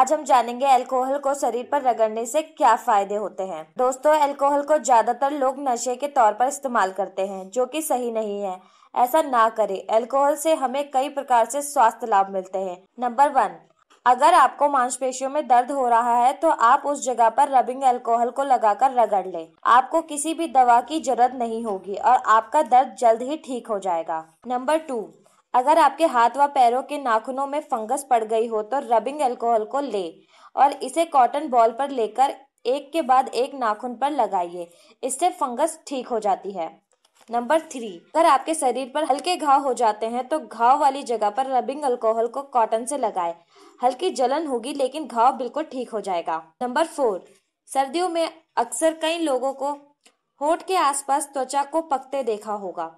आज हम जानेंगे अल्कोहल को शरीर पर रगड़ने से क्या फायदे होते हैं दोस्तों अल्कोहल को ज्यादातर लोग नशे के तौर पर इस्तेमाल करते हैं जो कि सही नहीं है ऐसा ना करें अल्कोहल से हमें कई प्रकार से स्वास्थ्य लाभ मिलते हैं नंबर वन अगर आपको मांसपेशियों में दर्द हो रहा है तो आप उस जगह पर रबिंग अल्कोहल को लगाकर रगड़ लें। आपको किसी भी दवा की जरूरत नहीं होगी और आपका दर्द जल्द ही ठीक हो जाएगा नंबर टू अगर आपके हाथ व पैरों के नाखूनों में फंगस पड़ गई हो तो रबिंग एल्कोहल को ले और इसे कॉटन बॉल पर लेकर एक के बाद एक नाखून पर लगाइए इससे फंगस ठीक हो जाती है नंबर थ्री अगर आपके शरीर पर हल्के घाव हो जाते हैं तो घाव वाली जगह पर रबिंग अल्कोहल को कॉटन से लगाएं। हल्की जलन होगी लेकिन घाव बिल्कुल ठीक हो जाएगा नंबर फोर सर्दियों में अक्सर कई लोगों को होठ के आसपास त्वचा को पकते देखा होगा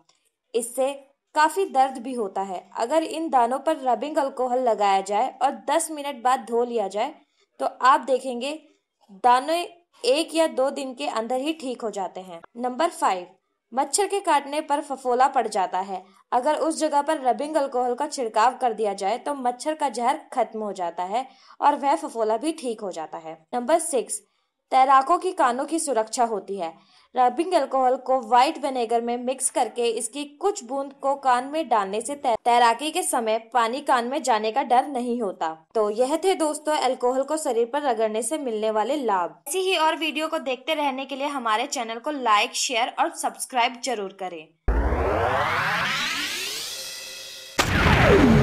इससे काफ़ी दर्द भी होता है अगर इन दानों पर रबिंग अल्कोहल लगाया जाए और 10 मिनट बाद धो लिया जाए तो आप देखेंगे दानों एक या दो दिन के अंदर ही ठीक हो जाते हैं नंबर फाइव मच्छर के काटने पर फफोला पड़ जाता है अगर उस जगह पर रबिंग अल्कोहल का छिड़काव कर दिया जाए तो मच्छर का जहर खत्म हो जाता है और वह फफोला भी ठीक हो जाता है नंबर सिक्स तैराकों की कानों की सुरक्षा होती है रबिंग अल्कोहल को व्हाइट विनेगर में मिक्स करके इसकी कुछ बूंद को कान में डालने से तैराकी के समय पानी कान में जाने का डर नहीं होता तो यह थे दोस्तों अल्कोहल को शरीर पर रगड़ने से मिलने वाले लाभ ऐसी ही और वीडियो को देखते रहने के लिए हमारे चैनल को लाइक शेयर और सब्सक्राइब जरूर करें